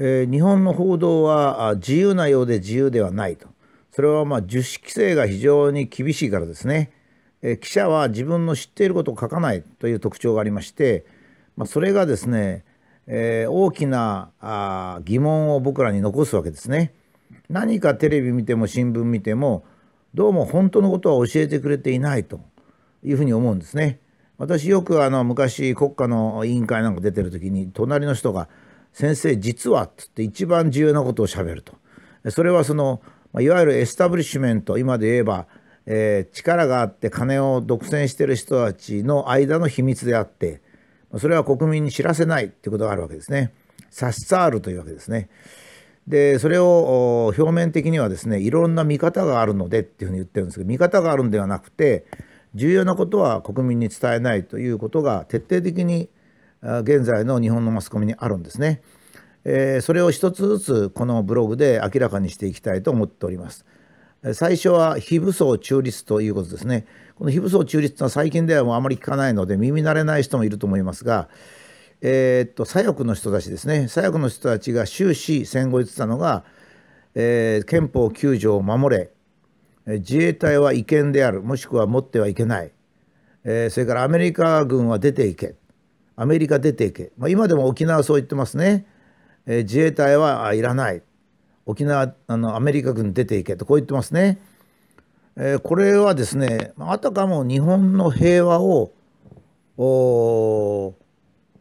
えー、日本の報道は自由なようで自由ではないとそれはまあ自主規制が非常に厳しいからですね、えー、記者は自分の知っていることを書かないという特徴がありまして、まあ、それがですね、えー、大きなあ疑問を僕らに残すわけですね。何かテレビ見ても新聞見てもどうも本当のことは教えてくれていないというふうに思うんですね。私よくあの昔国家の委員会なんか出てる時に隣の人が「先生実は」っつって一番重要なことをしゃべるとそれはそのいわゆるエスタブリッシュメント今で言えば、えー、力があって金を独占してる人たちの間の秘密であってそれは国民に知らせないっていうことがあるわけですね。サッサールというわけですね。でそれを表面的にはですねいろんな見方があるのでっていうふうに言ってるんですけど見方があるんではなくて重要なことは国民に伝えないということが徹底的に現在の日本のマスコミにあるんですね。えそれを一つずつこのブログで明らかにしていきたいと思っております。最初は非武装中立ということですね。この非武装中立のは最近ではもうあまり聞かないので耳慣れない人もいると思いますが、えー、っと左翼の人たちですね左翼の人たちが終始戦後言ってたのが、えー、憲法9条を守れ自衛隊は違憲であるもしくは持ってはいけない、えー、それからアメリカ軍は出ていけアメリカ出ていけ、まあ、今でも沖縄はそう言ってますね、えー、自衛隊はいらない沖縄あのアメリカ軍出ていけとこう言ってますね、えー、これはですねあたかも日本の平和を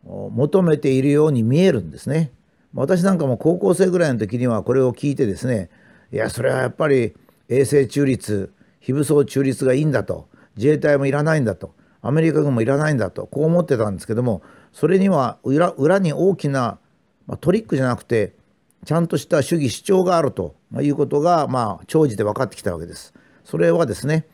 求めているように見えるんですね私なんかも高校生ぐらいの時にはこれを聞いてですねいやそれはやっぱり衛星中立非武装中立がいいんだと自衛隊もいらないんだとアメリカ軍もいらないんだとこう思ってたんですけどもそれには裏裏に大きな、まあ、トリックじゃなくてちゃんとした主義主張があるということが、まあ、長寿で分かってきたわけです。それはですね、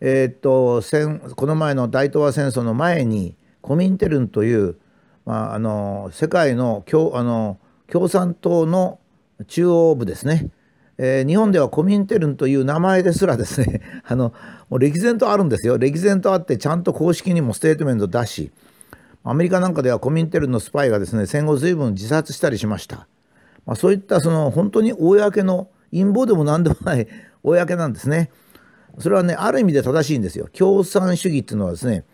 えー、っと戦この前の大東亜戦争の前にコミンテルンという、まあ、あの世界の共あの共産党の中央部ですねえー、日本ではコミンテルンという名前ですらですね あのもう歴然とあるんですよ歴然とあってちゃんと公式にもステートメント出しアメリカなんかではコミンテルンのスパイがですね戦後随分自殺したりしました、まあ、そういったその本当に公の陰謀でも何でもない 公なんですねそれはねある意味で正しいんですよ共産主義っていうのはですね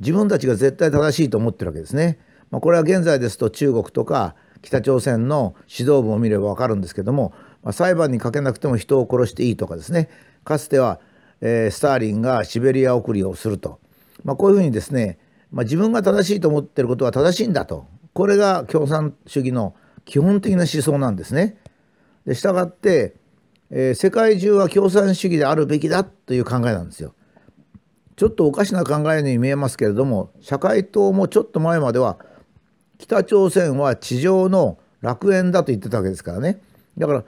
自分たちが絶対正しいと思ってるわけですね、まあ、これは現在ですと中国とか北朝鮮の指導部を見ればわかるんですけどもまあ、裁判にかけなくても人を殺していいとかですねかつては、えー、スターリンがシベリア送りをすると、まあ、こういうふうにですね、まあ、自分が正しいと思ってることは正しいんだとこれが共産主義の基本的な思想なんですね。でしたがって、えー、世界中は共産主義であるべきだという考えなんですよ。ちょっとおかしな考えに見えますけれども社会党もちょっと前までは北朝鮮は地上の楽園だと言ってたわけですからねだから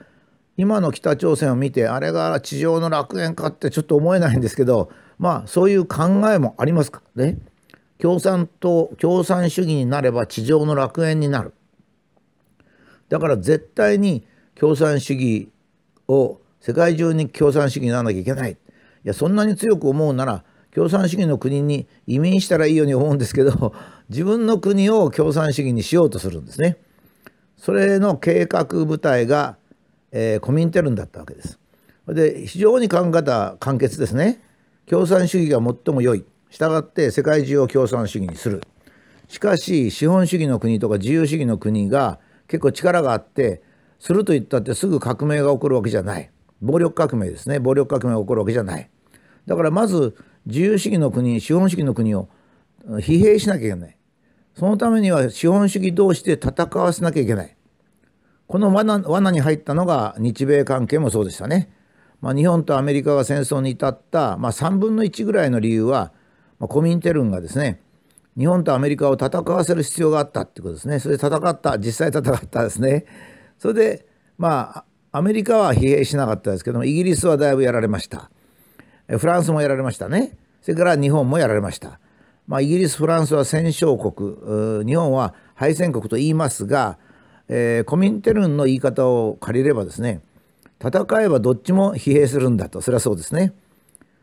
今の北朝鮮を見てあれが地上の楽園かってちょっと思えないんですけどまあそういう考えもありますからね共産党共産主義になれば地上の楽園になるだから絶対に共産主義を世界中に共産主義にならなきゃいけないいやそんなに強く思うなら共産主義の国に移民したらいいように思うんですけど 自分の国を共産主義にしようとするんですね。それの計画部隊がえー、コミンテルンだったわけです。で非常に考え方簡潔ですね。共産主義が最も良い。したがって世界中を共産主義にする。しかし資本主義の国とか自由主義の国が結構力があってすると言ったってすぐ革命が起こるわけじゃない。暴力革命ですね。暴力革命が起こるわけじゃない。だからまず自由主義の国資本主義の国を疲弊しなきゃいけない。そのためには資本主義同士で戦わせなきゃいけない。この罠罠に入ったのが日米関係もそうでしたね。まあ、日本とアメリカが戦争に至った、まあ、3分の1ぐらいの理由は、まあ、コミンテルンがですね日本とアメリカを戦わせる必要があったってことですねそれで戦った実際戦ったですねそれでまあアメリカは疲弊しなかったですけどもイギリスはだいぶやられましたフランスもやられましたねそれから日本もやられました、まあ、イギリスフランスは戦勝国日本は敗戦国と言いますがえー、コミンテルンの言い方を借りればですね戦えばどっちも疲弊するんだとそれはそうですね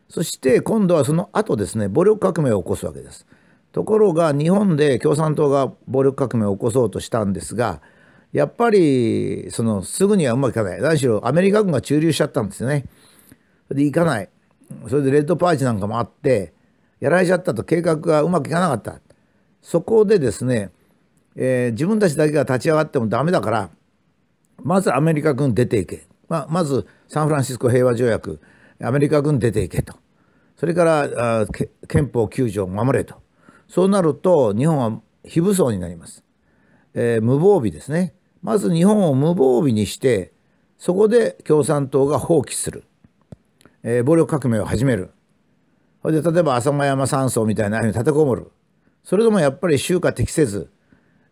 そして今度はその後ですね暴力革命を起こすわけですところが日本で共産党が暴力革命を起こそうとしたんですがやっぱりそのすぐにはうまくいかない何しろアメリカ軍が駐留しちゃったんですよねで行かないそれでレッドパーチなんかもあってやられちゃったと計画がうまくいかなかったそこでですねえー、自分たちだけが立ち上がってもダメだからまずアメリカ軍出ていけ、まあ、まずサンフランシスコ平和条約アメリカ軍出ていけとそれからあ憲法9条を守れとそうなると日本は非武装になります、えー、無防備ですねまず日本を無防備にしてそこで共産党が放棄する、えー、暴力革命を始めるそれで例えば浅間山山荘みたいなあうに立てこもるそれでもやっぱり集荷適せず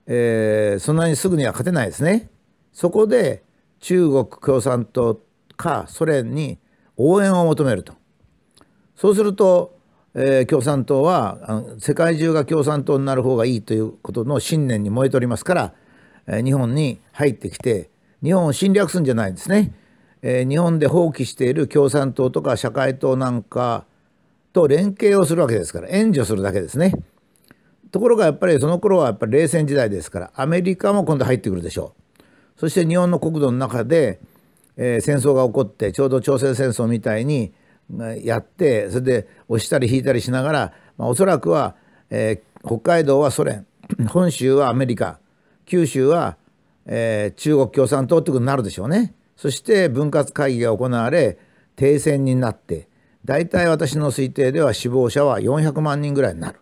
えー、そんなにすぐには勝てないですね。そこで中国共産党かソ連に応援を求めると。そうすると、えー、共産党はあの世界中が共産党になる方がいいということの信念に燃えておりますから、えー、日本に入ってきて日本を侵略するんじゃないんですね、えー、日本で放棄している共産党とか社会党なんかと連携をするわけですから援助するだけですね。ところがやっぱりその頃はやっぱり冷戦時代ですからアメリカも今度入ってくるでしょうそして日本の国土の中で、えー、戦争が起こってちょうど朝鮮戦争みたいにやってそれで押したり引いたりしながら、まあ、おそらくは、えー、北海道はソ連 本州はアメリカ九州は、えー、中国共産党ということになるでしょうねそして分割会議が行われ停戦になって大体私の推定では死亡者は400万人ぐらいになる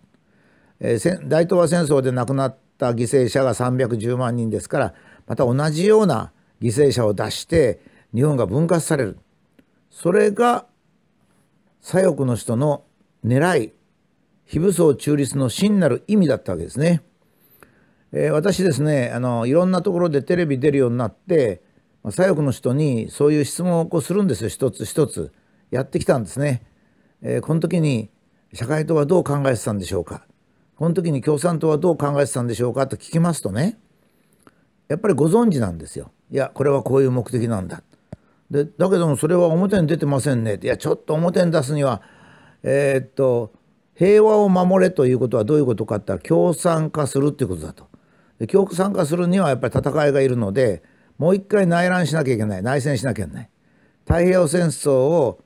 えー、大東亜戦争で亡くなった犠牲者が310万人ですからまた同じような犠牲者を出して日本が分割されるそれが左翼の人の狙い非武装中立の真なる意味だったわけですね。えー、私ですねあのいろんなところでテレビ出るようになって左翼の人にそういう質問をこうするんですよ一つ一つやってきたんですね。えー、この時に社会党はどう考えてたんでしょうかこの時に共産党はどう考えてたんでしょうかと聞きますとねやっぱりご存知なんですよ。いやこれはこういう目的なんだ。でだけどもそれは表に出てませんねいやちょっと表に出すにはえー、っと平和を守れということはどういうことかって言ったら共産化するっていうことだと。で共産化するにはやっぱり戦いがいるのでもう一回内乱しなきゃいけない内戦しなきゃいけない。太平洋戦争を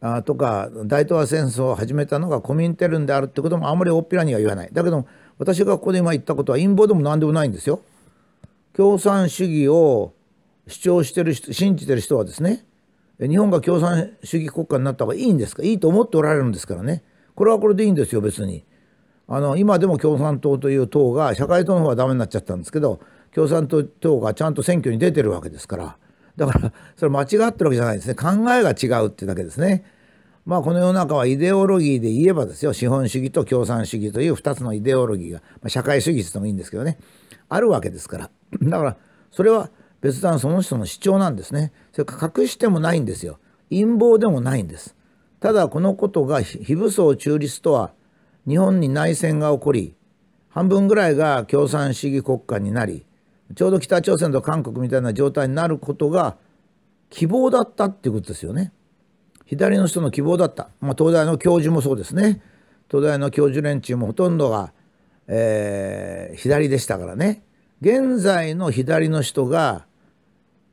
あとか大東亜戦争を始めたのがコミンテルンであるってこともあんまり大っぴらには言わないだけど私がここで今言ったことは陰謀でも何でもないんですよ。共産主義を主張してる人信じてる人はですね日本が共産主義国家になった方がいいんですかいいと思っておられるんですからねこれはこれでいいんですよ別にあの今でも共産党という党が社会党の方はダメになっちゃったんですけど共産党党がちゃんと選挙に出てるわけですから。だからそれ間違ってるわけじゃないですね考えが違うっていうだけですね。まあこの世の中はイデオロギーで言えばですよ資本主義と共産主義という2つのイデオロギーが、まあ、社会主義ってもいいんですけどねあるわけですからだからそれは別段その人の主張なんですねそれか隠してもないんですよ陰謀でもないんですただこのことが非武装中立とは日本に内戦が起こり半分ぐらいが共産主義国家になりちょうど北朝鮮と韓国みたいな状態になることが希望だったっていうことですよね。左の人の希望だった、まあ、東大の教授もそうですね東大の教授連中もほとんどが、えー、左でしたからね現在の左の人が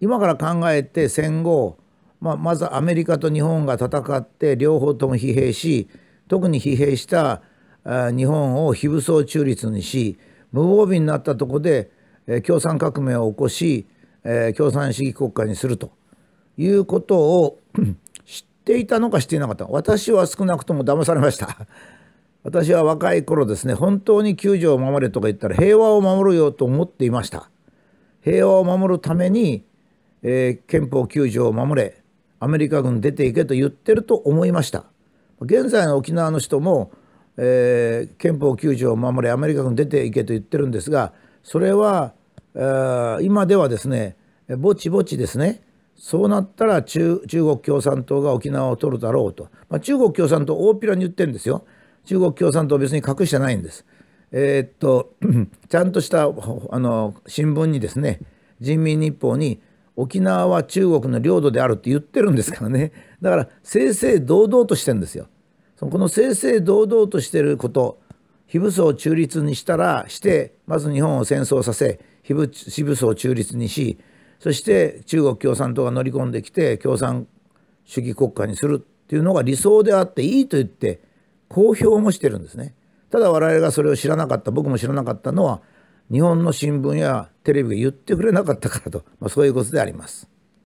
今から考えて戦後、まあ、まずアメリカと日本が戦って両方とも疲弊し特に疲弊した日本を非武装中立にし無防備になったとこでえ共産革命を起こし、え共産主義国家にするということを知っていたのか知っていなかった私は少なくとも騙されました 私は若い頃ですね本当に救助を守れとか言ったら平和を守るよと思っていました平和を守るために、えー、憲法9条を守れアメリカ軍出ていけと言ってると思いました現在の沖縄の人も、えー、憲法9条を守れアメリカ軍出ていけと言ってるんですがそれはえ今ではですねぼちぼちですねそうなったら中中国共産党が沖縄を取るだろうと、まあ、中国共産党大っぴらに言ってるんですよ中国共産党別に隠してないんです。えー、っと ちゃんとしたあの新聞にですね人民日報に沖縄は中国の領土であるって言ってるんですからねだから正々堂々としてんですよ。そのこの正々堂々としてること非武装中立にしたらしてまず日本を戦争させ非武装中立にしそして中国共産党が乗り込んできて共産主義国家にするっていうのが理想であっていいと言って公表もしてるんですね。ただ我々がそれを知らなかった僕も知らなかったのは日本の新聞やテレビが言ってくれなかったからと、まあ、そういうことであります。